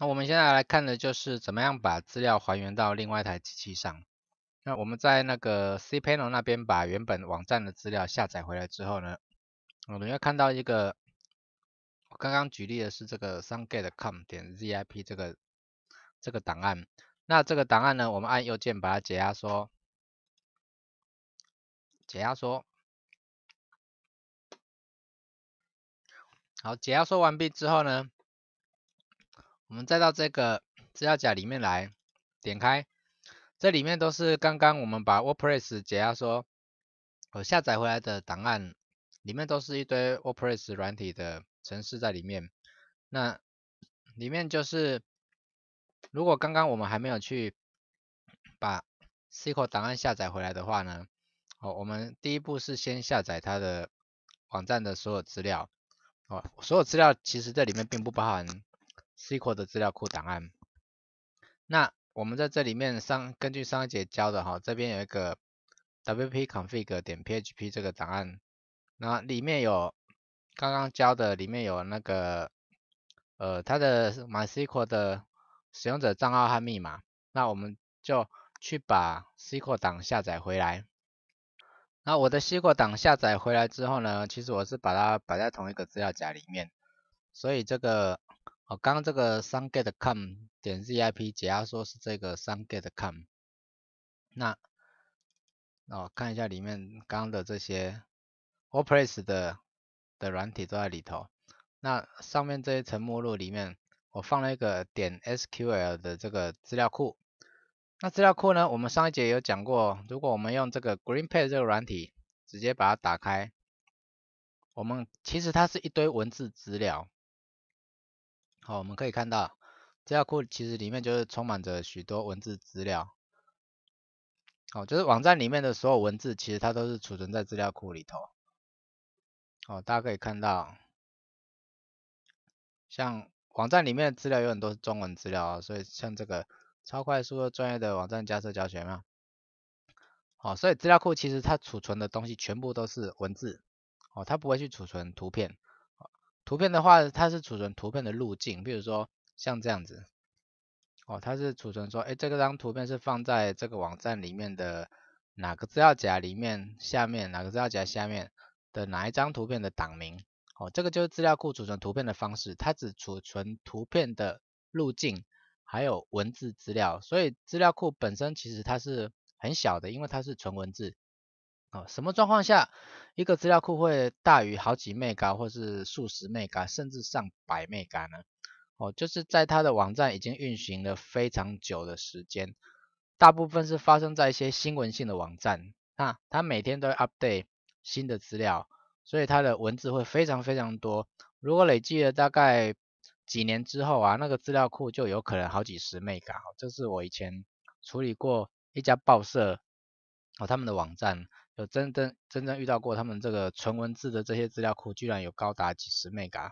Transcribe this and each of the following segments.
那我们现在来看的就是怎么样把资料还原到另外一台机器上。那我们在那个 cPanel 那边把原本网站的资料下载回来之后呢，我们要看到一个，我刚刚举例的是这个 sungate.com 点 zip 这个这个档案。那这个档案呢，我们按右键把它解压缩，解压缩。好，解压缩完毕之后呢。我们再到这个资料夹里面来点开，这里面都是刚刚我们把 WordPress 解压说，我下载回来的档案，里面都是一堆 WordPress 软体的程式在里面。那里面就是，如果刚刚我们还没有去把 SQL 档案下载回来的话呢，哦，我们第一步是先下载它的网站的所有资料，哦，所有资料其实这里面并不包含。SQL 的资料库档案，那我们在这里面上根据上一节教的哈，这边有一个 wp-config. 点 php 这个档案，那里面有刚刚教的里面有那个呃它的 MySQL 的使用者账号和密码，那我们就去把 SQL 档下载回来。那我的 SQL 档下载回来之后呢，其实我是把它摆在同一个资料夹里面，所以这个。哦，刚刚这个 sunget.com 点 zip 解压说是这个 sunget.com，那，哦，看一下里面刚刚的这些，wordpress 的的软体都在里头。那上面这一层目录里面，我放了一个点 sql 的这个资料库。那资料库呢，我们上一节有讲过，如果我们用这个 greenpad 这个软体直接把它打开，我们其实它是一堆文字资料。好，我们可以看到，资料库其实里面就是充满着许多文字资料。好，就是网站里面的所有文字，其实它都是储存在资料库里头。好，大家可以看到，像网站里面的资料有很多是中文资料啊，所以像这个超快速专业的网站加设教学嘛。好，所以资料库其实它储存的东西全部都是文字，哦，它不会去储存图片。图片的话，它是储存图片的路径，比如说像这样子，哦，它是储存说，哎，这个张图片是放在这个网站里面的哪个资料夹里面下面哪个资料夹下面的哪一张图片的档名，哦，这个就是资料库储存图片的方式，它只储存图片的路径，还有文字资料，所以资料库本身其实它是很小的，因为它是纯文字。哦，什么状况下一个资料库会大于好几 Meg 或是数十 Meg，甚至上百 Meg 呢？哦，就是在它的网站已经运行了非常久的时间，大部分是发生在一些新闻性的网站，那它每天都会 update 新的资料，所以它的文字会非常非常多。如果累积了大概几年之后啊，那个资料库就有可能好几十 Meg。哦，这是我以前处理过一家报社，哦，他们的网站。有真真真正遇到过他们这个纯文字的这些资料库，居然有高达几十 Meg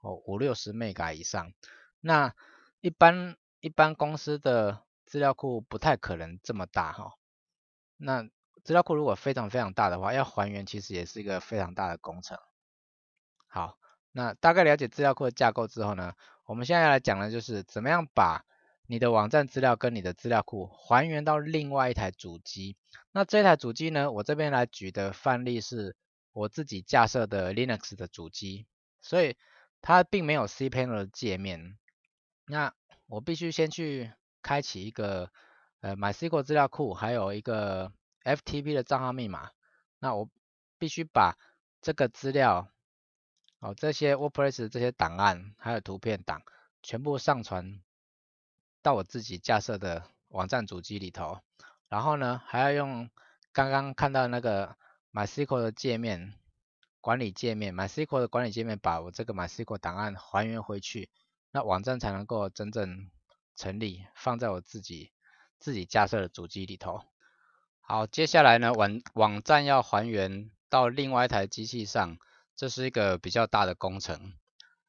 哦五六十 Meg 以上，那一般一般公司的资料库不太可能这么大哈。那资料库如果非常非常大的话，要还原其实也是一个非常大的工程。好，那大概了解资料库的架构之后呢，我们现在要来讲的就是怎么样把。你的网站资料跟你的资料库还原到另外一台主机，那这台主机呢？我这边来举的范例是我自己架设的 Linux 的主机，所以它并没有 cPanel 的界面。那我必须先去开启一个呃 MySQL 资料库，还有一个 FTP 的账号密码。那我必须把这个资料，哦这些 WordPress 这些档案，还有图片档，全部上传。到我自己架设的网站主机里头，然后呢，还要用刚刚看到那个 MySQL 的界面管理界面，MySQL 的管理界面把我这个 MySQL 档案还原回去，那网站才能够真正成立，放在我自己自己架设的主机里头。好，接下来呢，网网站要还原到另外一台机器上，这是一个比较大的工程，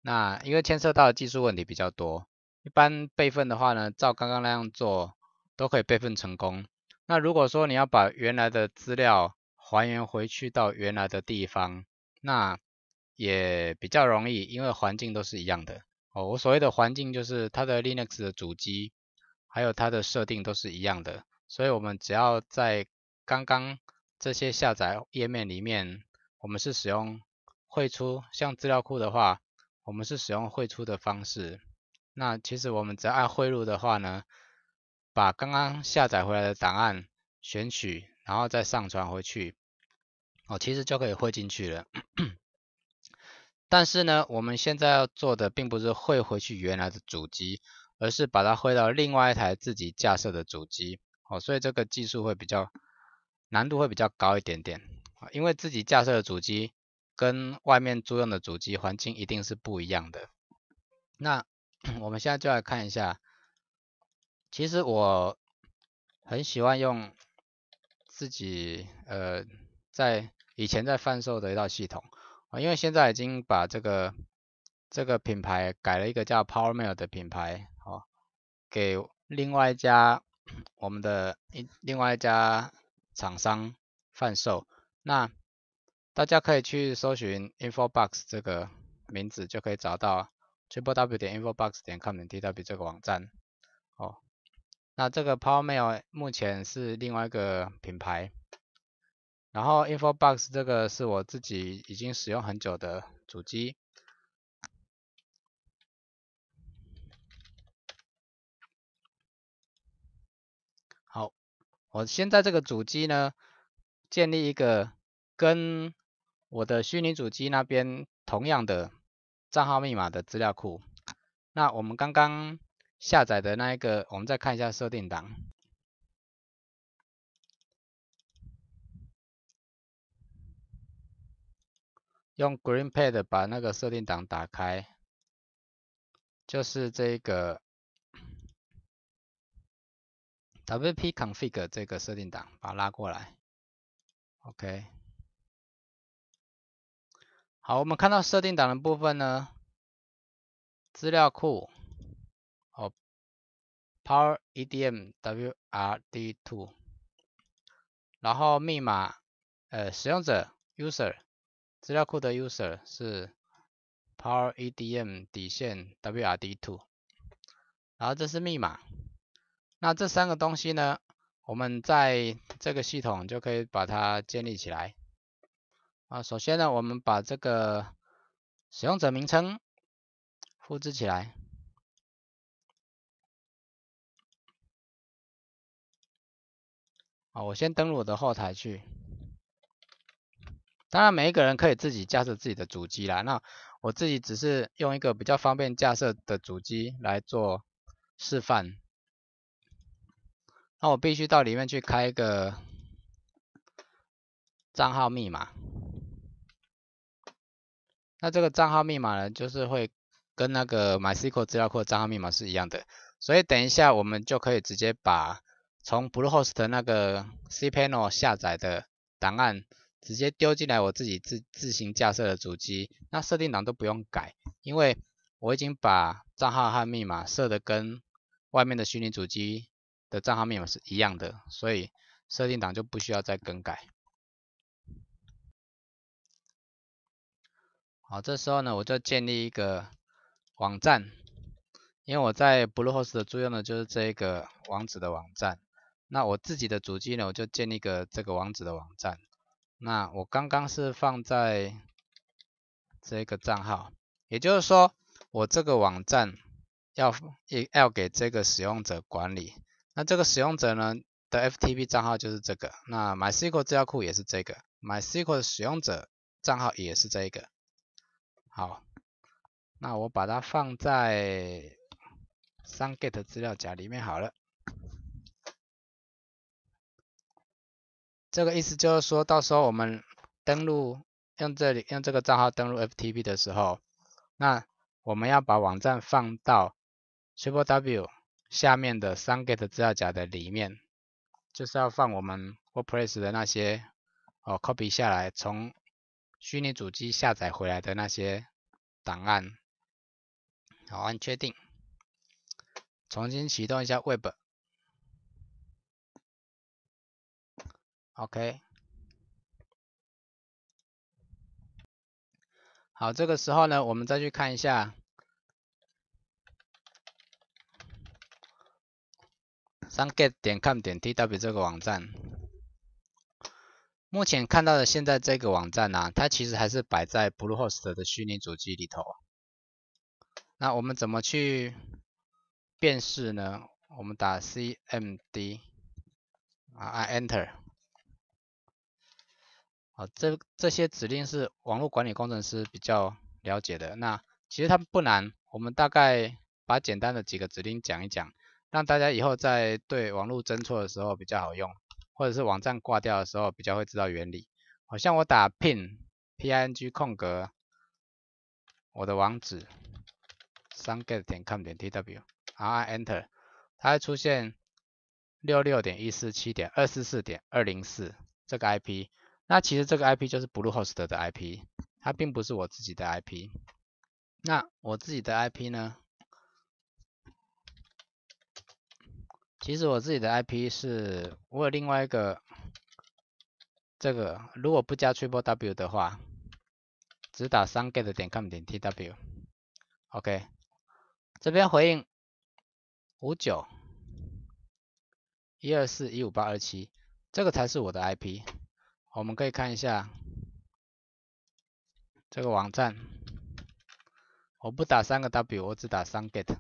那因为牵涉到技术问题比较多。一般备份的话呢，照刚刚那样做都可以备份成功。那如果说你要把原来的资料还原回去到原来的地方，那也比较容易，因为环境都是一样的哦。我所谓的环境就是它的 Linux 的主机，还有它的设定都是一样的。所以，我们只要在刚刚这些下载页面里面，我们是使用汇出，像资料库的话，我们是使用汇出的方式。那其实我们只要按汇入的话呢，把刚刚下载回来的档案选取，然后再上传回去，哦，其实就可以汇进去了。但是呢，我们现在要做的并不是汇回去原来的主机，而是把它汇到另外一台自己架设的主机。哦，所以这个技术会比较难度会比较高一点点因为自己架设的主机跟外面租用的主机环境一定是不一样的。那我们现在就来看一下，其实我很喜欢用自己呃在以前在贩售的一套系统啊，因为现在已经把这个这个品牌改了一个叫 Powermail 的品牌哦，给另外一家我们的另另外一家厂商贩售，那大家可以去搜寻 InfoBox 这个名字就可以找到。TripleW 点 InfoBox 点 com.tw 这个网站哦，那这个 PowerMail 目前是另外一个品牌，然后 InfoBox 这个是我自己已经使用很久的主机。好，我现在这个主机呢，建立一个跟我的虚拟主机那边同样的。账号密码的资料库。那我们刚刚下载的那一个，我们再看一下设定档。用 GreenPad 把那个设定档打开，就是这个 WP Config 这个设定档，把它拉过来。OK。好，我们看到设定档的部分呢，资料库哦，PowerEDMWRD2，然后密码，呃，使用者 user，资料库的 user 是 PowerEDM 底线 WRD2，然后这是密码，那这三个东西呢，我们在这个系统就可以把它建立起来。啊，首先呢，我们把这个使用者名称复制起来。啊，我先登录我的后台去。当然，每一个人可以自己架设自己的主机啦。那我自己只是用一个比较方便架设的主机来做示范。那我必须到里面去开一个账号密码。那这个账号密码呢，就是会跟那个 MySQL 资料库账号密码是一样的，所以等一下我们就可以直接把从 Bluehost 那个 cPanel 下载的档案直接丢进来我自己自自行架设的主机，那设定档都不用改，因为我已经把账号和密码设的跟外面的虚拟主机的账号密码是一样的，所以设定档就不需要再更改。好，这时候呢，我就建立一个网站，因为我在 Bluehost 的租用的就是这一个网址的网站。那我自己的主机呢，我就建立一个这个网址的网站。那我刚刚是放在这个账号，也就是说，我这个网站要要给这个使用者管理。那这个使用者呢的 FTP 账号就是这个，那 MySQL 数据库也是这个，MySQL 的使用者账号也是这一个。好，那我把它放在 Sunget 资料夹里面好了。这个意思就是说到时候我们登录用这里用这个账号登录 FTP 的时候，那我们要把网站放到 triple w 下面的 Sunget 资料夹的里面，就是要放我们 WordPress 的那些哦，copy 下来从。虚拟主机下载回来的那些档案，好按确定，重新启动一下 Web，OK，好，这个时候呢，我们再去看一下 s g e t 点 com 点 tw 这个网站。目前看到的现在这个网站呢，它其实还是摆在 Bluehost 的虚拟主机里头。那我们怎么去辨识呢？我们打 CMD 啊，I Enter。好，这这些指令是网络管理工程师比较了解的。那其实他们不难，我们大概把简单的几个指令讲一讲，让大家以后在对网络侦错的时候比较好用。或者是网站挂掉的时候，比较会知道原理。好像我打 ping p i n g 空格我的网址 sunget 点 com 点 t w r enter，它会出现六六点一四七点二四四点二零四这个 IP。那其实这个 IP 就是 Bluehost 的 IP，它并不是我自己的 IP。那我自己的 IP 呢？其实我自己的 IP 是，我有另外一个，这个如果不加 Triple W 的话，只打三 g e t 点 com 点 tw，OK，这边回应五九一二四一五八二七，这个才是我的 IP，我们可以看一下这个网站，我不打三个 W，我只打三 g e t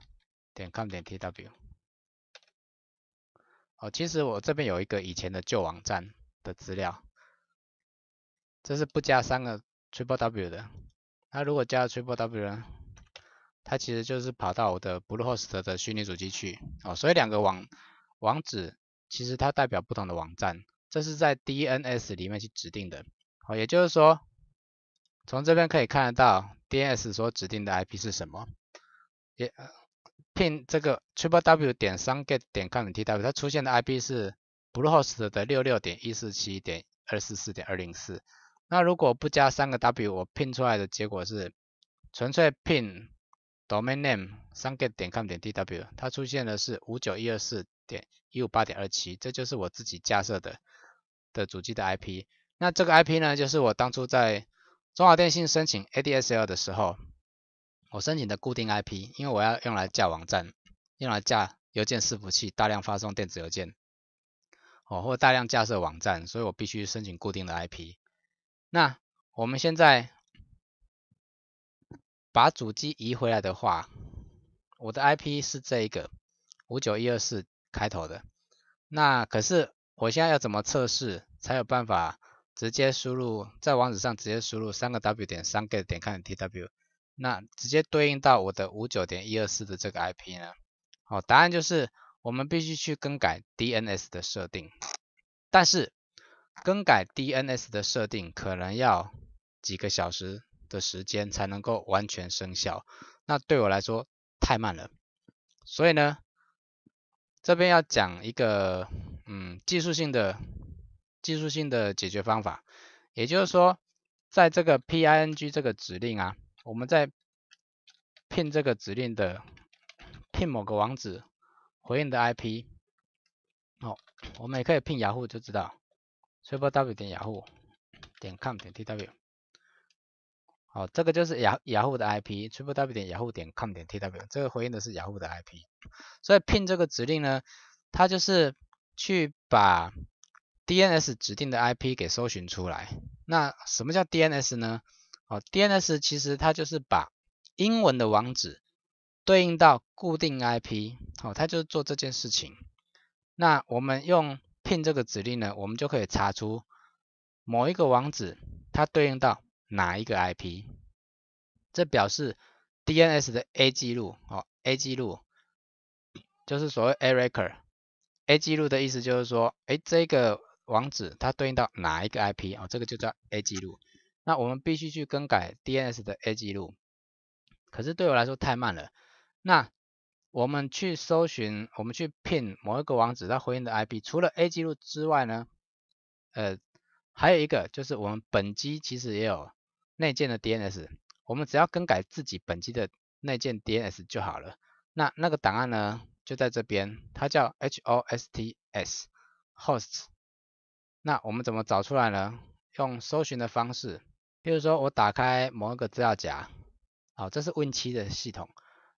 点 com 点 tw。哦，其实我这边有一个以前的旧网站的资料，这是不加三个 triple w 的。那如果加了 triple w 呢？它其实就是跑到我的 bluehost 的虚拟主机去。哦，所以两个网网址其实它代表不同的网站。这是在 DNS 里面去指定的。哦，也就是说，从这边可以看得到 DNS 所指定的 IP 是什么。也拼这个 triple w 点三个点 com t w 它出现的 I P 是 bluehost 的六六点一四七点二四四点二零四。那如果不加三个 W，我拼出来的结果是纯粹拼 domain name 三个点 com 点 t w，它出现的是五九一二四点一五八点二七，这就是我自己架设的的主机的 I P。那这个 I P 呢，就是我当初在中华电信申请 A D S L 的时候。我申请的固定 IP，因为我要用来架网站，用来架邮件伺服器，大量发送电子邮件，哦，或大量架设网站，所以我必须申请固定的 IP。那我们现在把主机移回来的话，我的 IP 是这一个五九一二四开头的。那可是我现在要怎么测试，才有办法直接输入在网址上直接输入三个 W 点三个点 com com T W。那直接对应到我的五九点一二四的这个 IP 呢？哦，答案就是我们必须去更改 DNS 的设定。但是更改 DNS 的设定可能要几个小时的时间才能够完全生效。那对我来说太慢了，所以呢，这边要讲一个嗯技术性的技术性的解决方法，也就是说在这个 PING 这个指令啊。我们在拼这个指令的拼某个网址回应的 IP，好，我们也可以拼雅虎就知道 t r i p e w 点雅虎点 com 点 tw，好，这个就是雅雅虎的 i p t r i p e w 点雅虎点 com 点 tw，这个回应的是雅虎的 IP，所以拼这个指令呢，它就是去把 DNS 指定的 IP 给搜寻出来。那什么叫 DNS 呢？哦，DNS 其实它就是把英文的网址对应到固定 IP，哦，它就是做这件事情。那我们用 pin 这个指令呢，我们就可以查出某一个网址它对应到哪一个 IP。这表示 DNS 的 A 记录，哦，A 记录就是所谓 A record。A 记录的意思就是说，哎，这个网址它对应到哪一个 IP，哦，这个就叫 A 记录。那我们必须去更改 DNS 的 A 记录，可是对我来说太慢了。那我们去搜寻，我们去 pin 某一个网址它回应的 IP，除了 A 记录之外呢，呃，还有一个就是我们本机其实也有内建的 DNS，我们只要更改自己本机的内建 DNS 就好了。那那个档案呢，就在这边，它叫 hosts，hosts。那我们怎么找出来呢？用搜寻的方式。譬如说，我打开某一个资料夹，好，这是 Win7 的系统。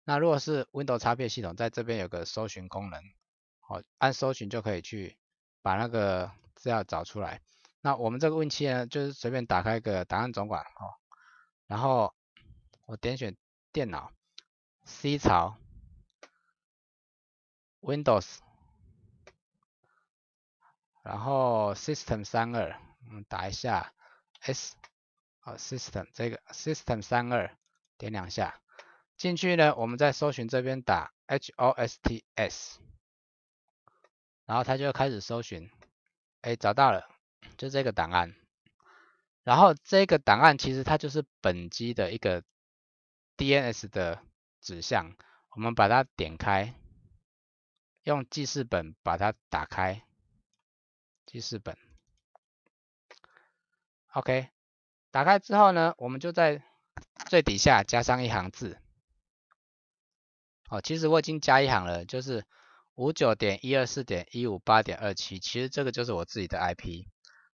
那如果是 Windows 操作系统，在这边有个搜寻功能，好，按搜寻就可以去把那个资料找出来。那我们这个 Win7 呢，就是随便打开一个档案总管，哦，然后我点选电脑 C 槽 Windows，然后 System 三二，嗯，打一下 S。System 这个 System 三二点两下进去呢，我们在搜寻这边打 hosts，然后它就开始搜寻，哎找到了，就这个档案，然后这个档案其实它就是本机的一个 DNS 的指向，我们把它点开，用记事本把它打开，记事本，OK。打开之后呢，我们就在最底下加上一行字。哦，其实我已经加一行了，就是五九点一二四点一五八点二七，其实这个就是我自己的 IP。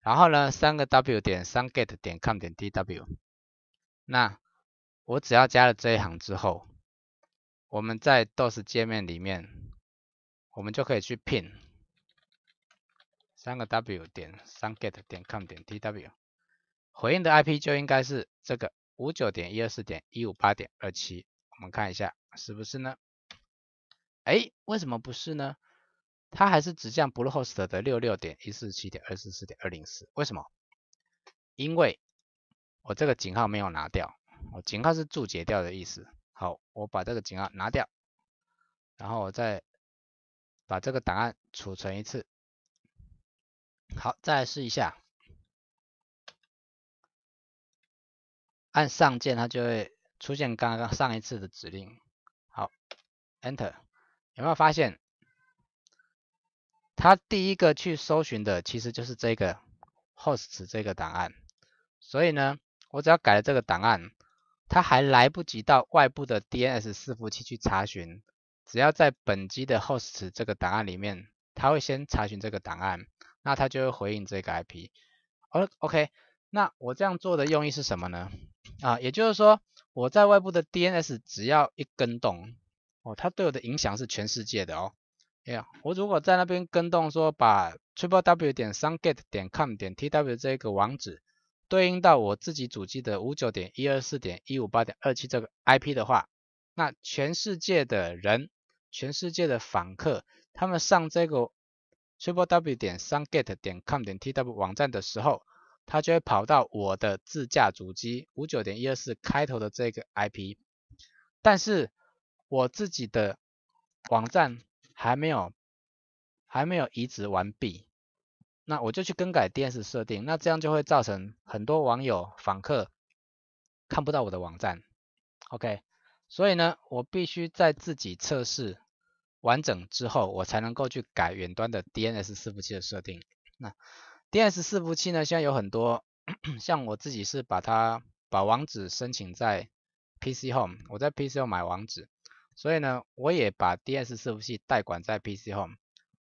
然后呢，三个 W 点三 GET 点 COM 点 d w 那我只要加了这一行之后，我们在 DOS 界面里面，我们就可以去拼三个 W 点三 GET 点 COM 点 d w 回应的 IP 就应该是这个五九点一二四点一五八点二七，我们看一下是不是呢？哎，为什么不是呢？它还是指向 bluehost 的六六点一四七点二四四点二零四，为什么？因为，我这个井号没有拿掉，我井号是注解掉的意思。好，我把这个井号拿掉，然后我再把这个档案储存一次。好，再试一下。按上键，它就会出现刚刚上一次的指令。好，Enter，有没有发现，它第一个去搜寻的其实就是这个 host 这个档案。所以呢，我只要改了这个档案，它还来不及到外部的 DNS 伺服器去查询，只要在本机的 host 这个档案里面，它会先查询这个档案，那它就会回应这个 IP。而 OK，那我这样做的用意是什么呢？啊，也就是说，我在外部的 DNS 只要一跟动，哦，它对我的影响是全世界的哦。哎呀，我如果在那边跟动说把 triplew 点 sunget 点 com 点 tw 这个网址对应到我自己主机的五九点一二四点一五八点二七这个 IP 的话，那全世界的人，全世界的访客，他们上这个 triplew 点 sunget 点 com 点 tw 网站的时候，它就会跑到我的自驾主机五九点一二四开头的这个 IP，但是我自己的网站还没有还没有移植完毕，那我就去更改 DNS 设定，那这样就会造成很多网友访客看不到我的网站，OK，所以呢，我必须在自己测试完整之后，我才能够去改远端的 DNS 伺服器的设定，那。D S 伺服器呢，现在有很多，像我自己是把它把网址申请在 P C Home，我在 P C Home 买网址，所以呢，我也把 D S 伺服器代管在 P C Home。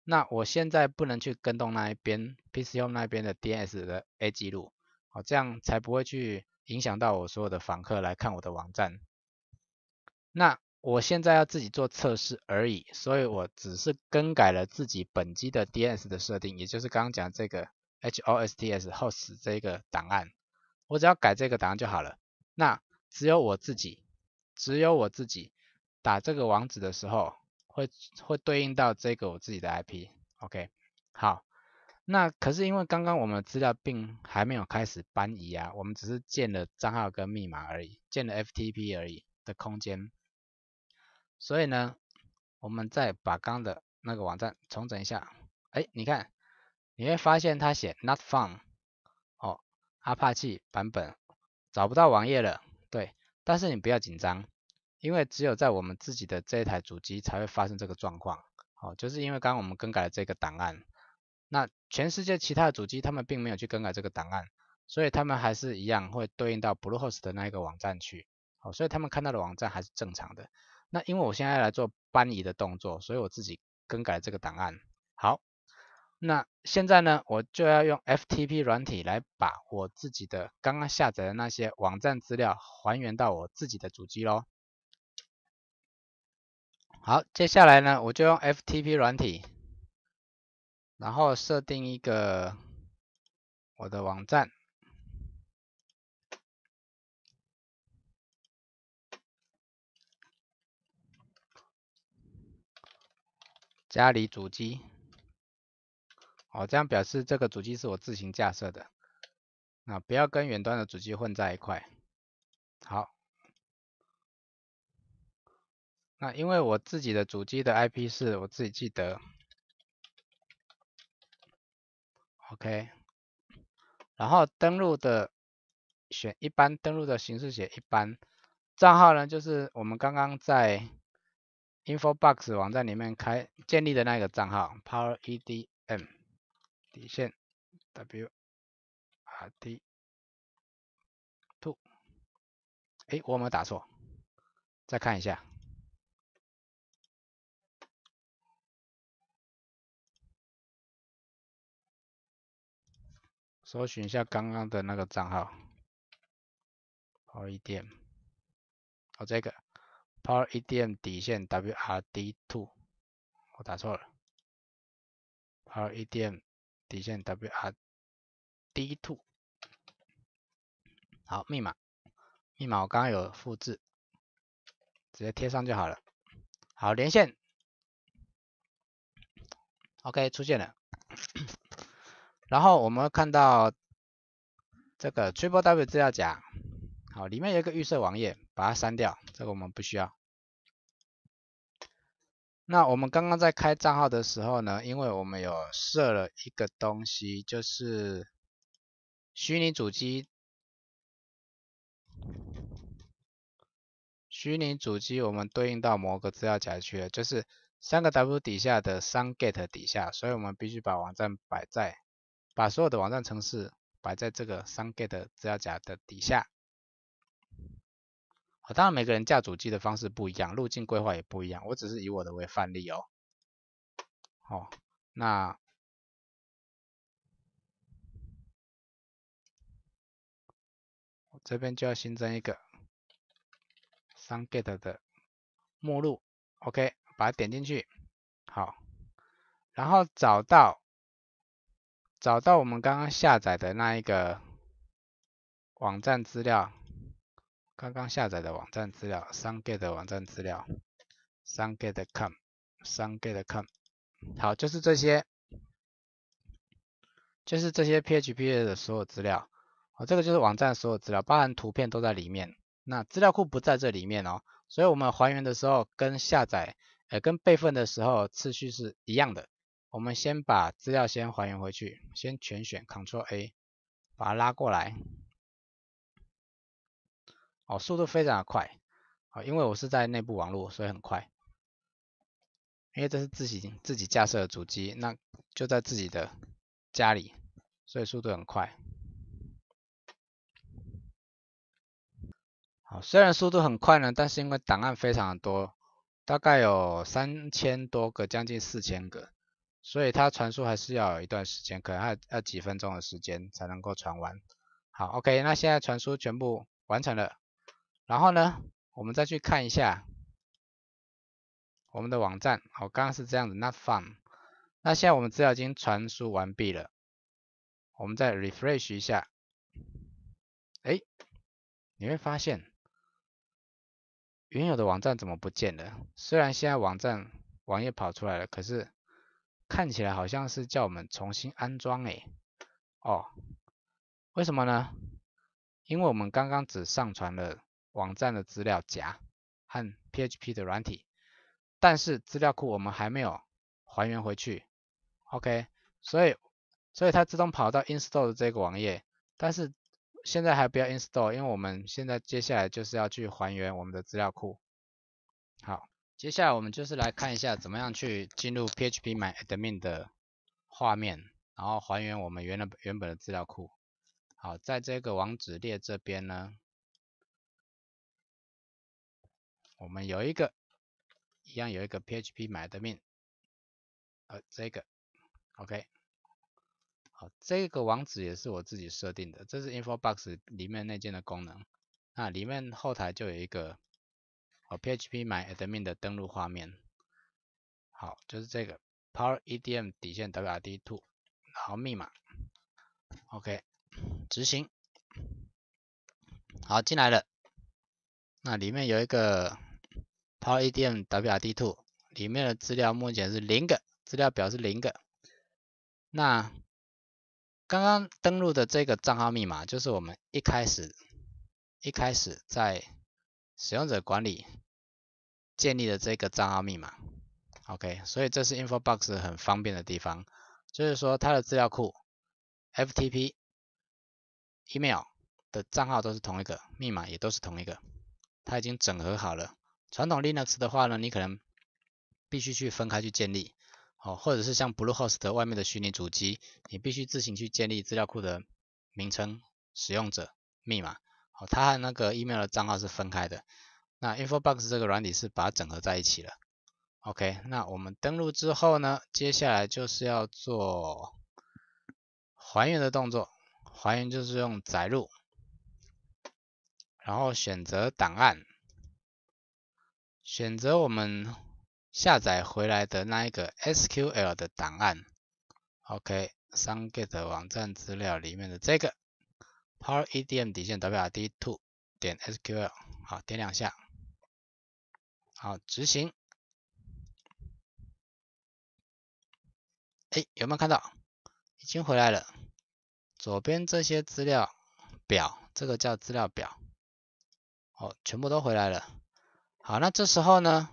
那我现在不能去跟动那一边 P C Home 那边的 D S 的 A 记录，哦，这样才不会去影响到我所有的访客来看我的网站。那我现在要自己做测试而已，所以我只是更改了自己本机的 D S 的设定，也就是刚刚讲这个。h o s t s host 这个档案，我只要改这个档案就好了。那只有我自己，只有我自己打这个网址的时候，会会对应到这个我自己的 IP。OK，好。那可是因为刚刚我们资料并还没有开始搬移啊，我们只是建了账号跟密码而已，建了 FTP 而已的空间。所以呢，我们再把刚的那个网站重整一下。哎，你看。你会发现他写 Not Found，哦阿帕奇版本找不到网页了。对，但是你不要紧张，因为只有在我们自己的这一台主机才会发生这个状况。哦，就是因为刚刚我们更改了这个档案，那全世界其他的主机他们并没有去更改这个档案，所以他们还是一样会对应到 Bluehost 的那一个网站去。哦，所以他们看到的网站还是正常的。那因为我现在来做搬移的动作，所以我自己更改了这个档案。好。那现在呢，我就要用 FTP 软体来把我自己的刚刚下载的那些网站资料还原到我自己的主机喽。好，接下来呢，我就用 FTP 软体，然后设定一个我的网站，家里主机。哦，这样表示这个主机是我自行架设的，啊，不要跟远端的主机混在一块。好，那因为我自己的主机的 IP 是我自己记得，OK。然后登录的选一般，登录的形式写一般。账号呢就是我们刚刚在 InfoBox 网站里面开建立的那个账号 PowerEDM。底线 W R D two，哎，我有没有打错？再看一下，搜寻一下刚刚的那个账号，Power EDM，哦这个，Power EDM 底线 W R D two，我打错了，Power EDM。底线 WRD2，好密码，密码我刚刚有复制，直接贴上就好了。好，连线，OK 出现了。然后我们看到这个 TripleW 资料夹，好，里面有一个预设网页，把它删掉，这个我们不需要。那我们刚刚在开账号的时候呢，因为我们有设了一个东西，就是虚拟主机。虚拟主机我们对应到某个资料夹去了，就是三个 W 底下的三 GET 底下，所以我们必须把网站摆在，把所有的网站程式摆在这个三 GET 资料夹的底下。当然，每个人架主机的方式不一样，路径规划也不一样。我只是以我的为范例哦。好，那我这边就要新增一个 s 三 GET 的目录，OK，把它点进去，好，然后找到找到我们刚刚下载的那一个网站资料。刚刚下载的网站资料，三 get 的网站资料，三 get .com，三 get .com，好，就是这些，就是这些 PHP 的所有资料，哦，这个就是网站所有资料，包含图片都在里面。那资料库不在这里面哦，所以我们还原的时候跟下载，呃，跟备份的时候次序是一样的。我们先把资料先还原回去，先全选 Ctrl A，把它拉过来。哦，速度非常的快，好，因为我是在内部网络，所以很快，因为这是自己自己架设的主机，那就在自己的家里，所以速度很快。好，虽然速度很快呢，但是因为档案非常的多，大概有三千多个，将近四千个，所以它传输还是要有一段时间，可能要要几分钟的时间才能够传完。好，OK，那现在传输全部完成了。然后呢，我们再去看一下我们的网站。好，刚刚是这样子，Not Fun。那现在我们资料已经传输完毕了，我们再 refresh 一下。哎，你会发现原有的网站怎么不见了？虽然现在网站网页跑出来了，可是看起来好像是叫我们重新安装哎。哦，为什么呢？因为我们刚刚只上传了。网站的资料夹和 PHP 的软体，但是资料库我们还没有还原回去，OK，所以所以它自动跑到 install 的这个网页，但是现在还不要 install，因为我们现在接下来就是要去还原我们的资料库。好，接下来我们就是来看一下怎么样去进入 PHPMyAdmin 的画面，然后还原我们原来原本的资料库。好，在这个网址列这边呢。我们有一个，一样有一个 PHP 买的命，呃，这个 OK，好，这个网址也是我自己设定的，这是 InfoBox 里面那件的功能，那里面后台就有一个，哦，PHP 买 a d m i n 的登录画面，好，就是这个 PowerEDM 底线 w r t o 然后密码 OK，执行，好，进来了，那里面有一个。p a d m w r d Two 里面的资料目前是零个，资料表是零个。那刚刚登录的这个账号密码，就是我们一开始一开始在使用者管理建立的这个账号密码。OK，所以这是 InfoBox 很方便的地方，就是说它的资料库、FTP、email 的账号都是同一个，密码也都是同一个，它已经整合好了。传统 Linux 的话呢，你可能必须去分开去建立，好，或者是像 Bluehost 外面的虚拟主机，你必须自行去建立资料库的名称、使用者密码，好，它和那个 email 的账号是分开的。那 InfoBox 这个软体是把它整合在一起了。OK，那我们登录之后呢，接下来就是要做还原的动作，还原就是用载入，然后选择档案。选择我们下载回来的那一个 SQL 的档案，OK，商 get 网站资料里面的这个 PowerEDM 底线 w r t o 点 SQL，好点两下，好执行。哎，有没有看到？已经回来了。左边这些资料表，这个叫资料表，哦，全部都回来了。好，那这时候呢，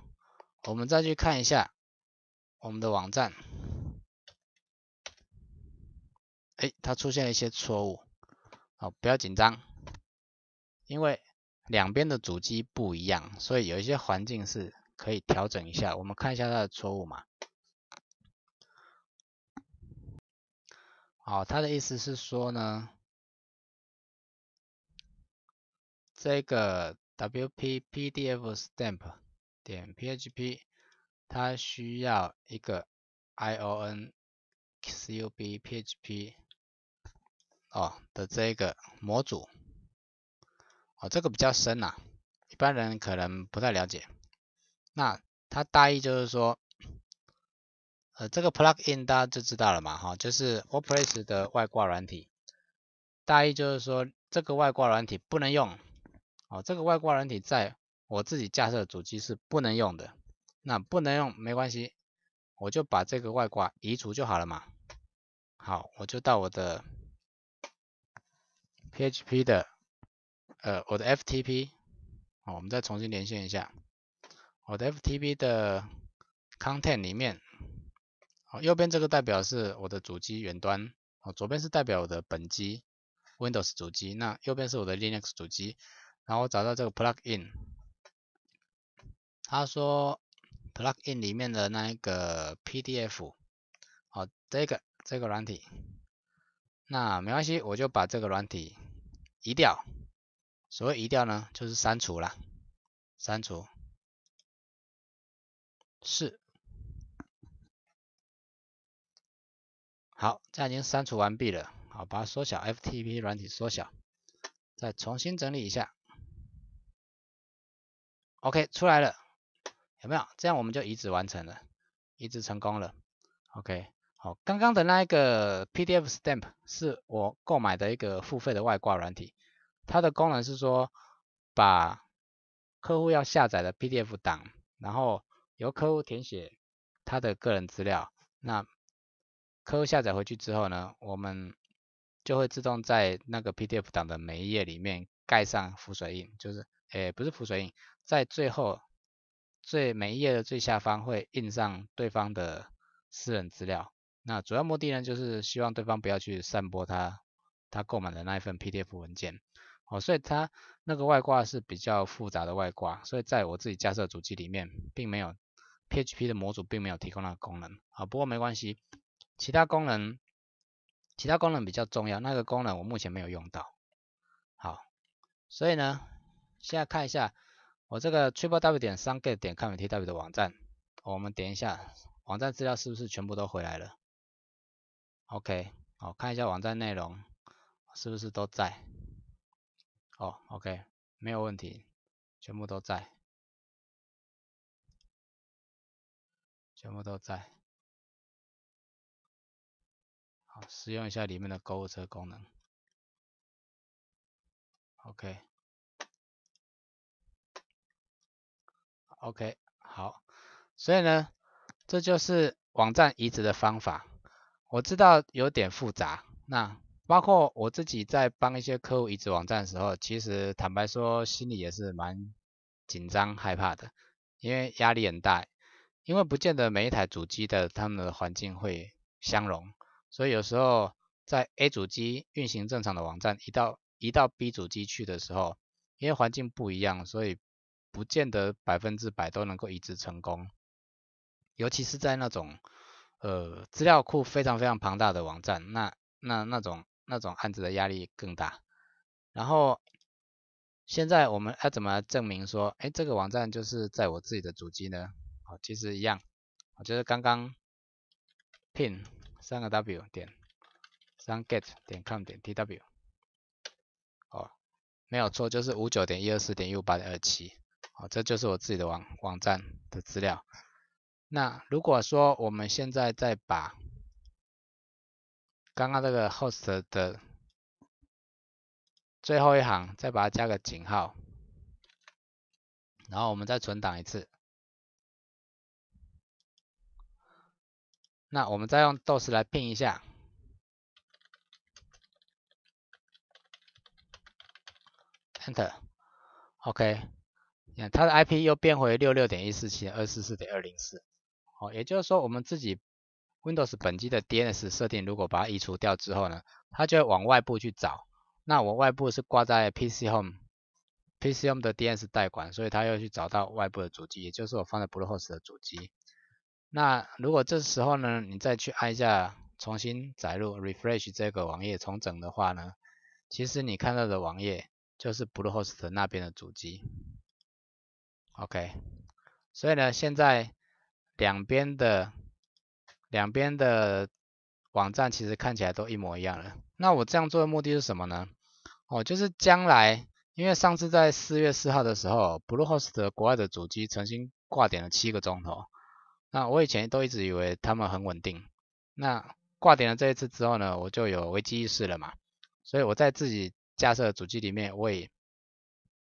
我们再去看一下我们的网站，哎，它出现了一些错误。好，不要紧张，因为两边的主机不一样，所以有一些环境是可以调整一下。我们看一下它的错误嘛。好，它的意思是说呢，这个。wppdfstamp. 点 php，它需要一个 i o n c u b p h p 哦的这个模组哦，这个比较深呐，一般人可能不太了解。那它大意就是说，呃，这个 plugin 大家就知道了嘛，哈，就是 wordpress 的外挂软体，大意就是说这个外挂软体不能用。哦，这个外挂软体在我自己架设的主机是不能用的。那不能用没关系，我就把这个外挂移除就好了嘛。好，我就到我的 PHP 的呃我的 FTP 好，我们再重新连线一下。我的 FTP 的 content 里面，好，右边这个代表是我的主机远端，哦，左边是代表我的本机 Windows 主机，那右边是我的 Linux 主机。然后我找到这个 plugin，他说 plugin 里面的那一个 PDF，好，这个这个软体，那没关系，我就把这个软体移掉。所谓移掉呢，就是删除了，删除，是。好，这样已经删除完毕了。好，把它缩小，FTP 软体缩小，再重新整理一下。OK 出来了，有没有？这样我们就移植完成了，移植成功了。OK，好，刚刚的那一个 PDF Stamp 是我购买的一个付费的外挂软体，它的功能是说，把客户要下载的 PDF 档，然后由客户填写他的个人资料，那客户下载回去之后呢，我们就会自动在那个 PDF 档的每一页里面盖上浮水印，就是。诶，不是浮水印，在最后最每一页的最下方会印上对方的私人资料。那主要目的呢，就是希望对方不要去散播他他购买的那一份 PDF 文件。哦，所以它那个外挂是比较复杂的外挂，所以在我自己架设主机里面，并没有 PHP 的模组，并没有提供那个功能啊。不过没关系，其他功能其他功能比较重要，那个功能我目前没有用到。好，所以呢。现在看一下我这个 triplew 点 t h r e e e 点 com.tw 的网站，我们点一下网站资料是不是全部都回来了？OK，好，看一下网站内容是不是都在？哦，OK，没有问题，全部都在，全部都在。好，用一下里面的购物车功能。OK。OK，好，所以呢，这就是网站移植的方法。我知道有点复杂。那包括我自己在帮一些客户移植网站的时候，其实坦白说，心里也是蛮紧张、害怕的，因为压力很大。因为不见得每一台主机的他们的环境会相容，所以有时候在 A 主机运行正常的网站移到移到 B 主机去的时候，因为环境不一样，所以。不见得百分之百都能够移植成功，尤其是在那种呃资料库非常非常庞大的网站，那那那种那种案子的压力更大。然后现在我们要怎么证明说，哎，这个网站就是在我自己的主机呢？哦，其实一样，我就是刚刚 pin 三个 w 点三 g e t 点 com 点 tw 哦，没有错，就是五九点一二四点一五八点二七。好，这就是我自己的网网站的资料。那如果说我们现在再把刚刚这个 host 的最后一行再把它加个井号，然后我们再存档一次。那我们再用 DOS 来拼一下，enter，OK。它的 IP 又变回六六点一四七二四四点二零四，好，也就是说我们自己 Windows 本机的 DNS 设定如果把它移除掉之后呢，它就会往外部去找。那我外部是挂在 PC Home，PC Home 的 DNS 代管，所以它又去找到外部的主机，也就是我放在 Bluehost 的主机。那如果这时候呢，你再去按一下重新载入 Refresh 这个网页重整的话呢，其实你看到的网页就是 Bluehost 那边的主机。OK，所以呢，现在两边的两边的网站其实看起来都一模一样了。那我这样做的目的是什么呢？哦，就是将来，因为上次在四月四号的时候，Bluehost 国外的主机曾经挂点了七个钟头。那我以前都一直以为他们很稳定，那挂点了这一次之后呢，我就有危机意识了嘛。所以我在自己架设的主机里面，我也。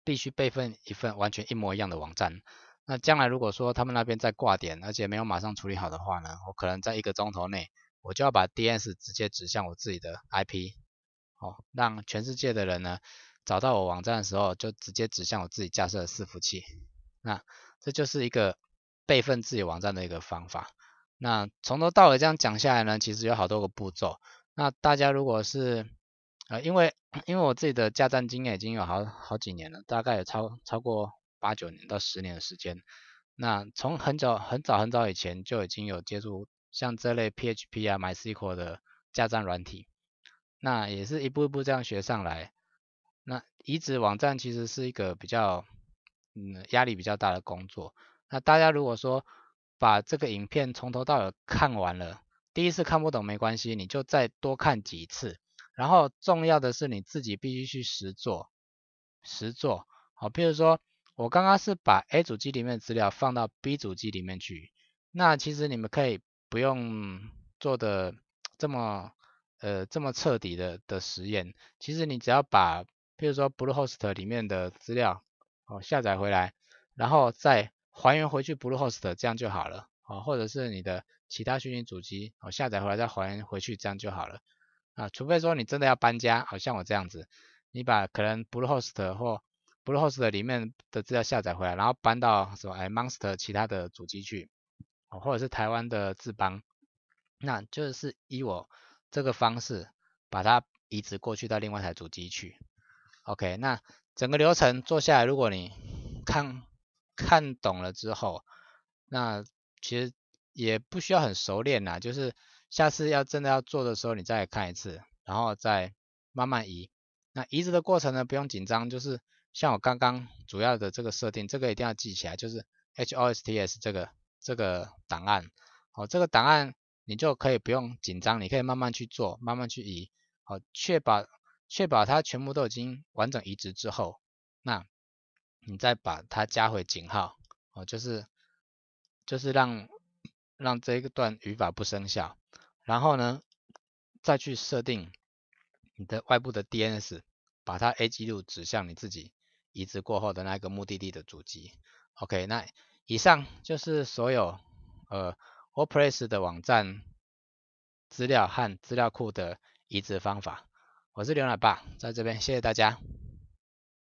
必须备份一份完全一模一样的网站。那将来如果说他们那边在挂点，而且没有马上处理好的话呢，我可能在一个钟头内，我就要把 DNS 直接指向我自己的 IP，好，让全世界的人呢找到我网站的时候就直接指向我自己架设的伺服器。那这就是一个备份自己网站的一个方法。那从头到尾这样讲下来呢，其实有好多个步骤。那大家如果是啊，因为因为我自己的架站经验已经有好好几年了，大概有超超过八九年到十年的时间。那从很久、很早、很早以前就已经有接触像这类 PHP 啊、MySQL 的架站软体。那也是一步一步这样学上来。那移植网站其实是一个比较嗯压力比较大的工作。那大家如果说把这个影片从头到尾看完了，第一次看不懂没关系，你就再多看几次。然后重要的是你自己必须去实做，实做。好，譬如说我刚刚是把 A 主机里面的资料放到 B 主机里面去，那其实你们可以不用做的这么呃这么彻底的的实验。其实你只要把譬如说 Bluehost 里面的资料哦下载回来，然后再还原回去 Bluehost 这样就好了。哦，或者是你的其他虚拟主机哦下载回来再还原回去这样就好了。啊，除非说你真的要搬家，好像我这样子，你把可能 bluehost 或 bluehost 里面的资料下载回来，然后搬到什么哎 monster 其他的主机去，或者是台湾的智邦，那就是以我这个方式把它移植过去到另外一台主机去。OK，那整个流程做下来，如果你看看懂了之后，那其实也不需要很熟练啦，就是。下次要真的要做的时候，你再看一次，然后再慢慢移。那移植的过程呢，不用紧张，就是像我刚刚主要的这个设定，这个一定要记起来，就是 H O S T S 这个这个档案。哦，这个档案你就可以不用紧张，你可以慢慢去做，慢慢去移。哦，确保确保它全部都已经完整移植之后，那你再把它加回井号。哦，就是就是让让这一段语法不生效。然后呢，再去设定你的外部的 DNS，把它 A 记录指向你自己移植过后的那个目的地的主机。OK，那以上就是所有呃 WordPress 的网站资料和资料库的移植方法。我是刘奶爸，在这边谢谢大家。